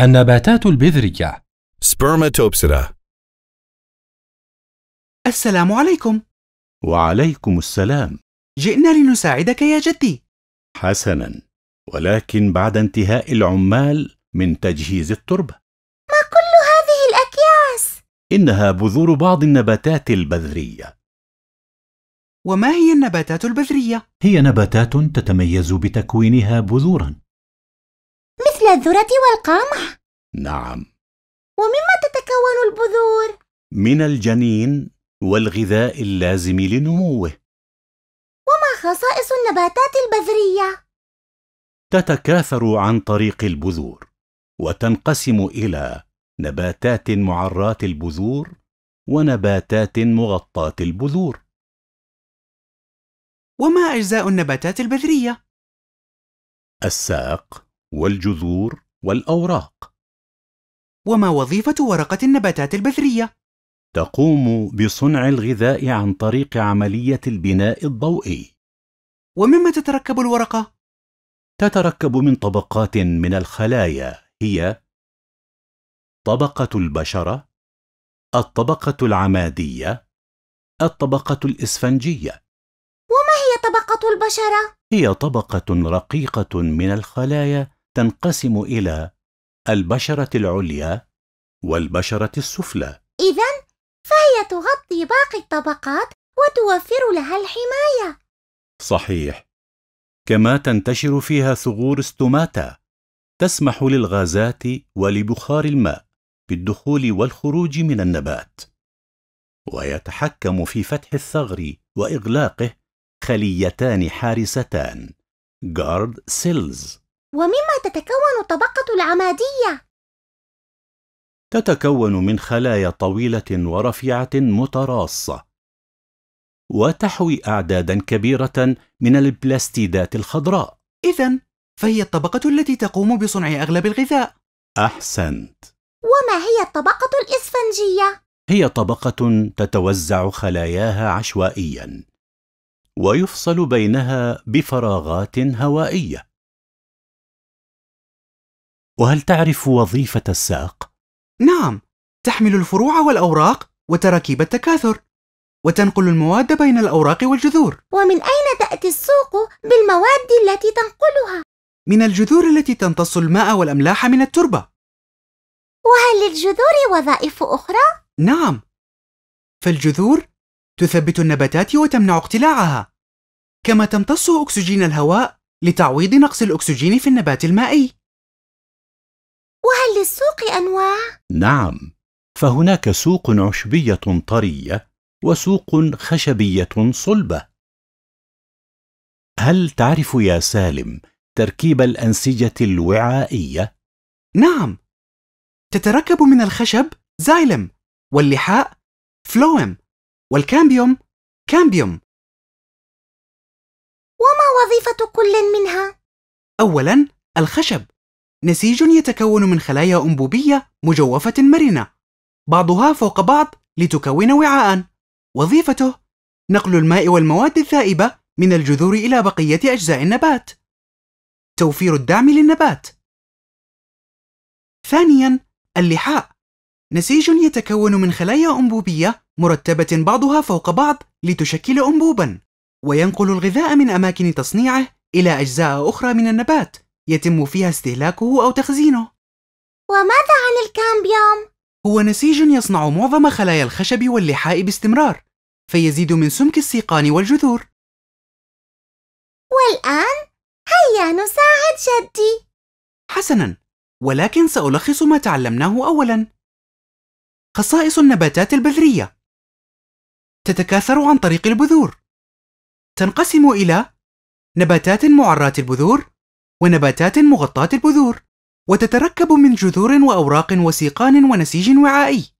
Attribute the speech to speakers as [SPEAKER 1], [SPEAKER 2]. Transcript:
[SPEAKER 1] النباتات البذرية Spermatopsida السلام عليكم
[SPEAKER 2] وعليكم السلام جئنا لنساعدك يا جدي حسنا ولكن بعد انتهاء العمال من تجهيز التربة ما
[SPEAKER 3] كل هذه الأكياس؟
[SPEAKER 2] إنها بذور بعض النباتات البذرية
[SPEAKER 1] وما هي النباتات
[SPEAKER 2] البذرية؟ هي نباتات تتميز بتكوينها بذوراً
[SPEAKER 3] مثل الذرة والقمح نعم ومما تتكون البذور؟
[SPEAKER 2] من الجنين والغذاء اللازم لنموه
[SPEAKER 3] وما خصائص النباتات البذرية؟
[SPEAKER 2] تتكاثر عن طريق البذور وتنقسم إلى نباتات معرات البذور ونباتات مغطاة البذور
[SPEAKER 1] وما أجزاء النباتات البذرية؟
[SPEAKER 2] الساق والجذور والأوراق وما وظيفة ورقة النباتات البذرية؟ تقوم بصنع الغذاء عن طريق عملية البناء الضوئي ومما تتركب الورقة؟ تتركب من طبقات من الخلايا هي طبقة البشرة الطبقة العمادية الطبقة الإسفنجية
[SPEAKER 3] وما هي طبقة البشرة؟
[SPEAKER 2] هي طبقة رقيقة من الخلايا تنقسم إلى البشرة العليا والبشرة السفلى
[SPEAKER 3] إذا فهي تغطي باقي الطبقات وتوفر لها الحماية
[SPEAKER 2] صحيح كما تنتشر فيها ثغور ستوماتا تسمح للغازات ولبخار الماء بالدخول والخروج من النبات ويتحكم في فتح الثغر واغلاقه خليتان حارستان جارد سيلز
[SPEAKER 3] ومما تتكون الطبقة العمادية؟
[SPEAKER 2] تتكون من خلايا طويلة ورفيعة متراصة، وتحوي أعدادا كبيرة من البلاستيدات الخضراء. إذا فهي الطبقة التي تقوم بصنع أغلب الغذاء. أحسنت.
[SPEAKER 3] وما هي الطبقة الإسفنجية؟
[SPEAKER 2] هي طبقة تتوزع خلاياها عشوائيا، ويفصل بينها بفراغات هوائية. وهل تعرف وظيفة الساق؟ نعم، تحمل الفروع
[SPEAKER 1] والأوراق وتراكيب التكاثر، وتنقل المواد بين الأوراق والجذور.
[SPEAKER 3] ومن أين تأتي السوق بالمواد التي تنقلها؟
[SPEAKER 1] من الجذور التي تمتص الماء والأملاح من التربة.
[SPEAKER 3] وهل للجذور وظائف أخرى؟
[SPEAKER 1] نعم، فالجذور تثبت النباتات وتمنع اقتلاعها، كما تمتص أكسجين الهواء لتعويض نقص الأكسجين في النبات المائي.
[SPEAKER 3] وهل للسوق أنواع؟
[SPEAKER 2] نعم فهناك سوق عشبية طرية وسوق خشبية صلبة هل تعرف يا سالم تركيب الأنسجة الوعائية؟ نعم تتركب من الخشب زايلم
[SPEAKER 1] واللحاء فلويم والكامبيوم كامبيوم
[SPEAKER 3] وما وظيفة كل منها؟
[SPEAKER 1] أولاً الخشب نسيج يتكون من خلايا أنبوبية مجوفة مرنة بعضها فوق بعض لتكون وعاء وظيفته نقل الماء والمواد الذائبة من الجذور إلى بقية أجزاء النبات توفير الدعم للنبات ثانياً اللحاء نسيج يتكون من خلايا أنبوبية مرتبة بعضها فوق بعض لتشكل أنبوباً وينقل الغذاء من أماكن تصنيعه إلى أجزاء أخرى من النبات يتم فيها استهلاكه أو تخزينه وماذا عن الكامبيوم؟ هو نسيج يصنع معظم خلايا الخشب واللحاء باستمرار فيزيد من سمك السيقان والجذور
[SPEAKER 3] والآن هيا نساعد جدي
[SPEAKER 1] حسناً ولكن سألخص ما تعلمناه أولاً خصائص النباتات البذرية تتكاثر عن طريق البذور تنقسم إلى نباتات معرات البذور ونباتات مغطاة البذور وتتركب من جذور وأوراق وسيقان ونسيج وعائي